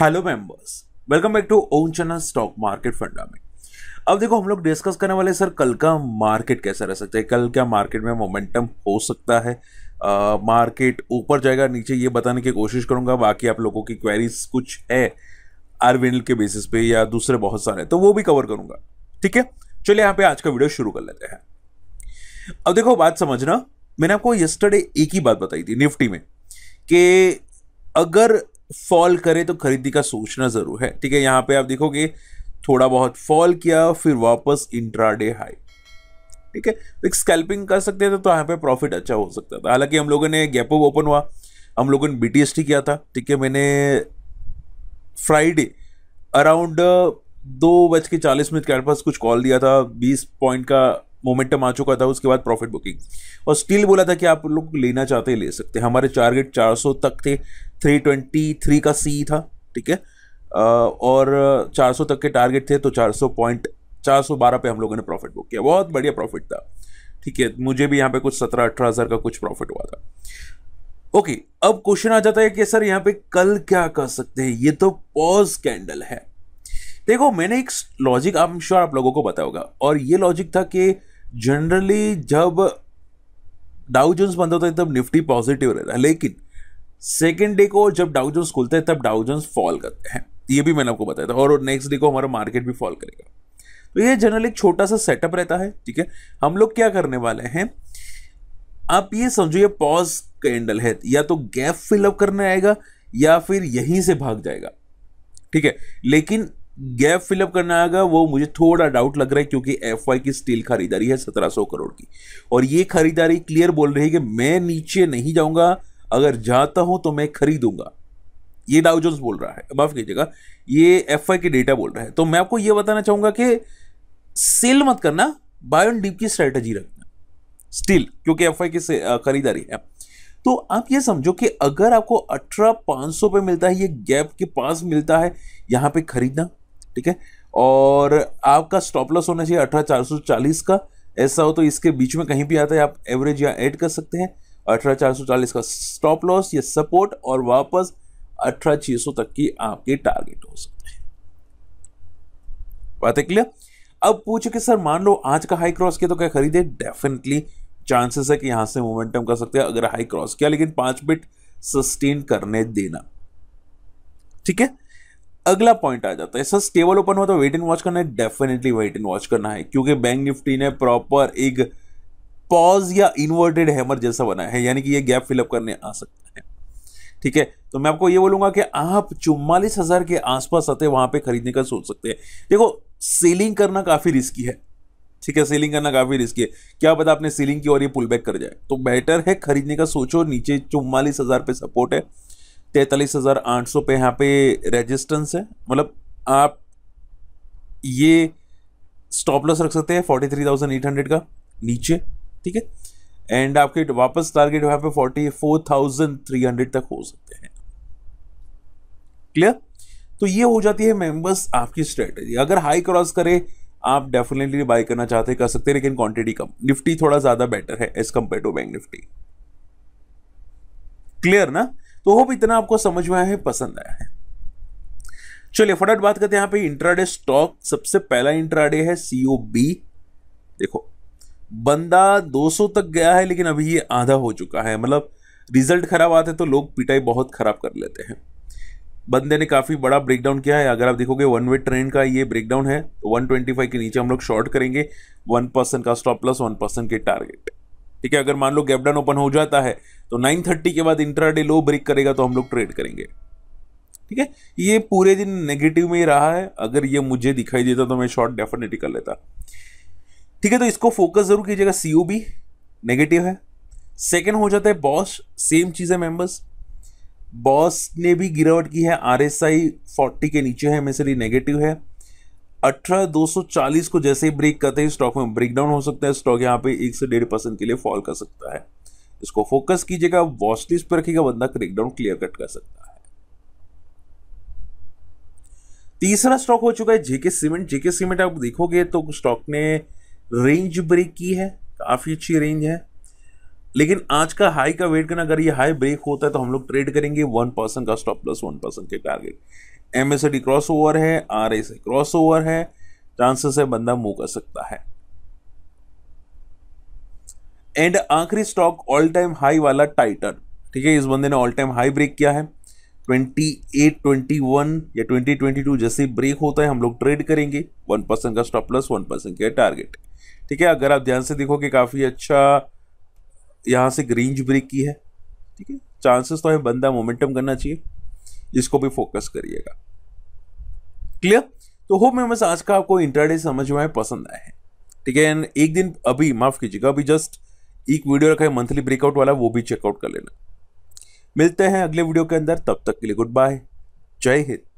hello members welcome back to own channel stock market Funda में अब देखो हम लोग डिस्कस करने वाले सर कल का मार्केट कैसा रह सकता है कल क्या मार्केट में मोमेंटम हो सकता है मार्केट मार्केट ऊपर जाएगा नीचे ये बताने की कोशिश करूंगा बाकी आप लोगों की क्वेरीज कुछ है आरविंड के बेसिस पे या दूसरे बहुत सारे तो वो भी कवर करूंगा ठीक है चलिए यहाँ पे आज का वीडियो शुरू कर लेते हैं अब देखो बात समझना मैंने आपको यस्टरडे एक ही बात बताई थी निफ्टी में कि अगर फॉल करे तो खरीदी का सोचना ज़रूर है ठीक है यहाँ पे आप देखोगे थोड़ा बहुत फॉल किया फिर वापस इंट्राडे हाई ठीक है तो एक स्कैल्पिंग कर सकते थे तो, तो यहाँ पे प्रॉफिट अच्छा हो सकता था हालांकि हम लोगों ने गैपो ओपन हुआ हम लोगों ने बी किया था ठीक है मैंने फ्राइडे अराउंड दो बज के चालीस मिनट के आसपास कुछ कॉल दिया था बीस पॉइंट का मोमेंटम आ चुका था उसके बाद प्रॉफिट बुकिंग और स्टिल बोला था कि आप लोग लेना चाहते ले सकते हैं हमारे टारगेट 400 तक थे 323 का सी था ठीक है और 400 तक के टारगेट थे तो 400 पॉइंट 412 पे हम लोगों ने प्रॉफिट बुक किया बहुत बढ़िया प्रॉफिट था ठीक है मुझे भी यहाँ पे कुछ सत्रह अठारह हज़ार का कुछ प्रॉफिट हुआ था ओके अब क्वेश्चन आ जाता है कि सर यहाँ पे कल क्या कर सकते हैं ये तो पॉज कैंडल है देखो मैंने एक लॉजिक आई एम श्योर आप लोगों को बताया होगा और ये लॉजिक था कि जनरली जब डाउ जोन्स बंद होता है तब निफ्टी पॉजिटिव रहता है लेकिन सेकेंड डे को जब डाउ जोन्स खुलते हैं तब डाउ जोन्स फॉल करते हैं ये भी मैंने आपको बताया था और नेक्स्ट डे को हमारा मार्केट भी फॉल करेगा तो ये जनरली एक छोटा सा सेटअप रहता है ठीक है हम लोग क्या करने वाले हैं आप ये समझो ये पॉज कैंडल है या तो गैप फिलअप करने आएगा या फिर यहीं से भाग जाएगा ठीक है लेकिन गैप फिलअप करना आएगा वो मुझे थोड़ा डाउट लग रहा है क्योंकि एफ की स्टील खरीदारी है 1700 करोड़ की और ये खरीदारी क्लियर बोल रही है कि मैं नीचे नहीं जाऊंगा अगर जाता हूं तो मैं खरीदूंगा ये डाउ बोल रहा है माफ कीजिएगा ये एफ के डेटा बोल रहा है तो मैं आपको ये बताना चाहूंगा कि सेल मत करना बायोन डीप की स्ट्रेटेजी रखना स्टील क्योंकि एफ की खरीदारी है तो आप ये समझो कि अगर आपको अठारह पांच सौ पे मिलता है ये गैप के पास मिलता है यहां पे खरीदना ठीक है और आपका स्टॉप लॉस होना चाहिए अठारह चार सौ चालीस का ऐसा हो तो इसके बीच में कहीं भी आता है आप एवरेज या ऐड कर सकते हैं अठारह चार सौ चालीस का स्टॉप लॉस या सपोर्ट और वापस अठारह छः सौ तक की आपके टारगेट हो सकते हैं बातें क्लियर अब पूछे कि सर मान लो आज का हाई क्रॉस किया तो क्या खरीदे डेफिनेटली चांसेस है कि यहां से मोमेंटम कर सकते हैं अगर हाई क्रॉस किया लेकिन पांच बिट सस्टेन करने देना ठीक है अगला पॉइंट आ जाता है सर स्टेबल ओपन हुआ तो वेट एंड वॉच करना है डेफिनेटली वेट एंड वॉच करना है क्योंकि बैंक निफ्टी ने प्रॉपर एक पॉज या इन्वर्टेड हैमर जैसा बनाया है यानी कि ये गैप फिलअप करने आ सकता है ठीक है तो मैं आपको ये बोलूंगा कि आप चुम्बालीस हजार के आसपास आते वहां पे खरीदने का सोच सकते हैं देखो सेलिंग करना काफी रिस्की है ठीक है सेलिंग करना काफी रिस्की है क्या पता आपने सेलिंग की और ये पुल बैक कर जाए तो बेटर है खरीदने का सोचो नीचे चुम्बालीस हजार पे सपोर्ट है तैतालीस हज़ार आठ सौ पे यहाँ पे रेजिस्टेंस है मतलब आप ये स्टॉप लॉस रख सकते हैं forty three thousand eight hundred का नीचे ठीक है एंड आपके वापस टारगेट वहाँ पे forty four thousand three hundred तक हो सकते हैं क्लियर तो ये हो जाती है मेंबर्स आपकी स्ट्रेटजी अगर हाई क्रॉस करे आप डेफिनेटली बाय करना चाहते कर सकते हैं लेकिन क्वांटिटी कम निफ्टी थोड़ा ज़्यादा बेटर है as compare to bank Nifty clear ना तो होप इतना आपको समझ में आया है पसंद आया है चलिए फटाफट बात करते हैं यहां पे इंट्राडे स्टॉक सबसे पहला इंट्राडे है सीओ बी देखो बंदा 200 तक गया है लेकिन अभी ये आधा हो चुका है मतलब रिजल्ट खराब आते तो लोग पिटाई बहुत खराब कर लेते हैं बंदे ने काफ़ी बड़ा ब्रेकडाउन किया है अगर आप देखोगे वन वे ट्रेंड का ये ब्रेकडाउन है तो 125 के नीचे हम लोग शॉर्ट करेंगे वन परसेंट का स्टॉप प्लस वन परसेंट के टारगेट ठीक है अगर मान लो गैपडाउन ओपन हो जाता है तो 9:30 के बाद इंट्राडे लो ब्रेक करेगा तो हम लोग ट्रेड करेंगे ठीक है ये पूरे दिन नेगेटिव में ही रहा है अगर ये मुझे दिखाई देता तो मैं शॉर्ट डेफिनेटली कर लेता ठीक है तो इसको फोकस जरूर कीजिएगा सी बी नेगेटिव है सेकेंड हो जाता है बॉस सेम चीज़ है मेम्बर्स बॉस ने भी गिरावट की है आर एस आई फोर्टी के नीचे है मेसरी नेगेटिव है 18,240 को जैसे ही ब्रेक करते हैं स्टॉक में ब्रेक डाउन हो सकता है स्टॉक यहाँ पे एक से डेढ़ परसेंट के लिए फॉल कर सकता है इसको फोकस कीजिएगा वॉच पर रखिएगा बंदा ब्रेक डाउन क्लियर कट कर सकता है तीसरा स्टॉक हो चुका है जेके सीमेंट जेके सीमेंट आप देखोगे तो स्टॉक ने रेंज ब्रेक की है काफ़ी अच्छी रेंज है लेकिन आज का हाई का वेट करना अगर ये हाई ब्रेक होता है तो हम लोग ट्रेड करेंगे वन परसेंट का स्टॉप प्लस वन परसेंट के टारगेट डी क्रॉस ओवर है आर से क्रॉस ओवर है चांसेस है बंदा मूव कर सकता है एंड आखिरी स्टॉक ऑल टाइम हाई वाला टाइटन ठीक है इस बंदे ने ऑल टाइम हाई ब्रेक किया है 28, 21 या टू जैसे ब्रेक होता है हम लोग ट्रेड करेंगे वन परसेंट का स्टॉप प्लस वन परसेंट का टारगेट ठीक है अगर आप ध्यान से देखोगे काफ़ी अच्छा यहाँ से रेंज ब्रेक की है ठीक है चांसेस तो है बंदा मोमेंटम करना चाहिए इसको भी फोकस करिएगा क्लियर तो होप मेमस आज का आपको इंटरडे समझ में पसंद आया हैं ठीक है एंड एक दिन अभी माफ कीजिएगा अभी जस्ट एक वीडियो रखा है मंथली ब्रेकआउट वाला वो भी चेकआउट कर लेना मिलते हैं अगले वीडियो के अंदर तब तक के लिए गुड बाय जय हिंद